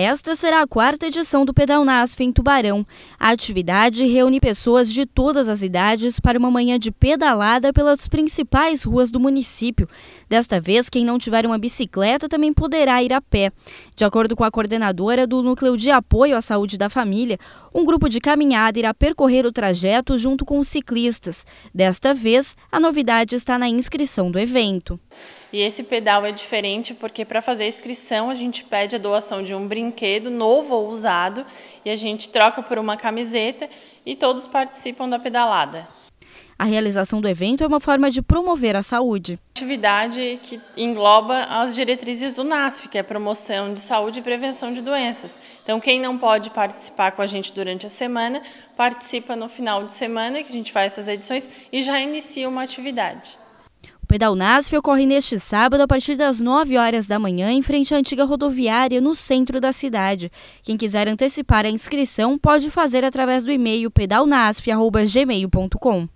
Esta será a quarta edição do Pedal Nasf em Tubarão. A atividade reúne pessoas de todas as idades para uma manhã de pedalada pelas principais ruas do município. Desta vez, quem não tiver uma bicicleta também poderá ir a pé. De acordo com a coordenadora do Núcleo de Apoio à Saúde da Família, um grupo de caminhada irá percorrer o trajeto junto com os ciclistas. Desta vez, a novidade está na inscrição do evento. E esse pedal é diferente porque para fazer a inscrição a gente pede a doação de um brinquedo novo ou usado e a gente troca por uma camiseta e todos participam da pedalada. A realização do evento é uma forma de promover a saúde. Atividade que engloba as diretrizes do NASF, que é promoção de saúde e prevenção de doenças. Então, quem não pode participar com a gente durante a semana, participa no final de semana, que a gente faz essas edições, e já inicia uma atividade. O pedal NASF ocorre neste sábado a partir das 9 horas da manhã em frente à antiga rodoviária no centro da cidade. Quem quiser antecipar a inscrição pode fazer através do e-mail pedalnasf@gmail.com.